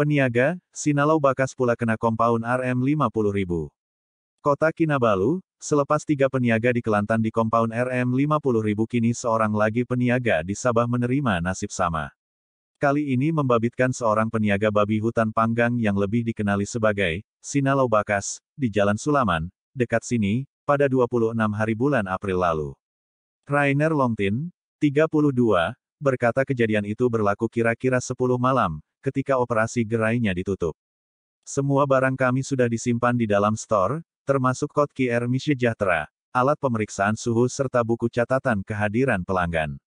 Peniaga, Sinalau Bakas pula kena kompaun RM50.000. Kota Kinabalu, selepas tiga peniaga di Kelantan di kompaun RM50.000 kini seorang lagi peniaga di Sabah menerima nasib sama. Kali ini membabitkan seorang peniaga babi hutan panggang yang lebih dikenali sebagai Sinalau Bakas, di Jalan Sulaman, dekat sini, pada 26 hari bulan April lalu. Rainer Longtin, 32, berkata kejadian itu berlaku kira-kira 10 malam, ketika operasi gerainya ditutup. Semua barang kami sudah disimpan di dalam store, termasuk kod QR Jatra, alat pemeriksaan suhu serta buku catatan kehadiran pelanggan.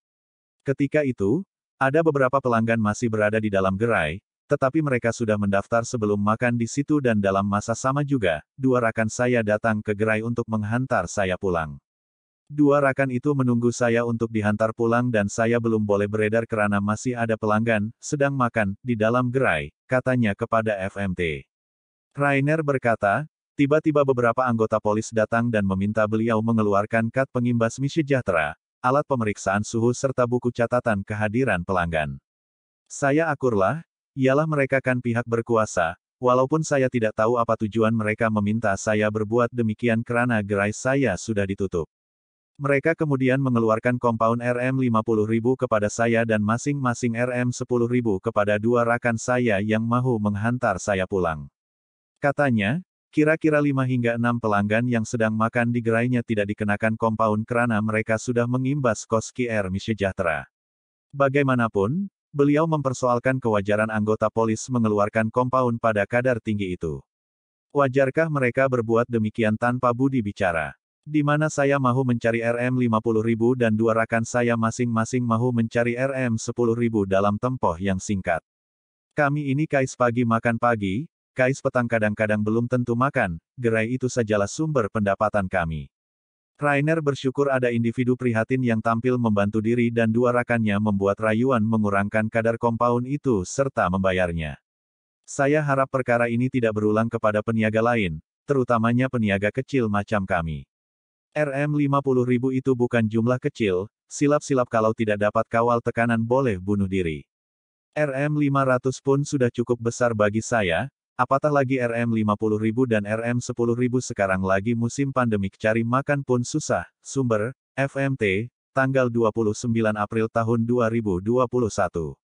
Ketika itu, ada beberapa pelanggan masih berada di dalam gerai, tetapi mereka sudah mendaftar sebelum makan di situ dan dalam masa sama juga, dua rakan saya datang ke gerai untuk menghantar saya pulang. Dua rakan itu menunggu saya untuk dihantar pulang dan saya belum boleh beredar karena masih ada pelanggan, sedang makan, di dalam gerai, katanya kepada FMT. Rainer berkata, tiba-tiba beberapa anggota polis datang dan meminta beliau mengeluarkan kad pengimbas sejahtera, alat pemeriksaan suhu serta buku catatan kehadiran pelanggan. Saya akurlah, ialah mereka kan pihak berkuasa, Walaupun saya tidak tahu apa tujuan mereka meminta saya berbuat demikian karena gerai saya sudah ditutup. Mereka kemudian mengeluarkan kompaun RM50.000 kepada saya dan masing-masing RM10.000 kepada dua rakan saya yang mahu menghantar saya pulang. Katanya, kira-kira 5 hingga enam pelanggan yang sedang makan di gerainya tidak dikenakan kompaun karena mereka sudah mengimbas kos KR Sejahtera. Bagaimanapun, beliau mempersoalkan kewajaran anggota polis mengeluarkan kompaun pada kadar tinggi itu. Wajarkah mereka berbuat demikian tanpa budi bicara? Di mana saya mahu mencari RM50.000 dan dua rakan saya masing-masing mahu mencari RM10.000 dalam tempoh yang singkat. Kami ini kais pagi makan pagi, kais petang kadang-kadang belum tentu makan, gerai itu sajalah sumber pendapatan kami. Rainer bersyukur ada individu prihatin yang tampil membantu diri dan dua rakannya membuat rayuan mengurangkan kadar kompaun itu serta membayarnya. Saya harap perkara ini tidak berulang kepada peniaga lain, terutamanya peniaga kecil macam kami. RM50.000 itu bukan jumlah kecil, silap-silap kalau tidak dapat kawal tekanan boleh bunuh diri. RM500 pun sudah cukup besar bagi saya, apatah lagi RM50.000 dan RM10.000 sekarang lagi musim pandemik cari makan pun susah. Sumber, FMT, tanggal 29 April tahun 2021.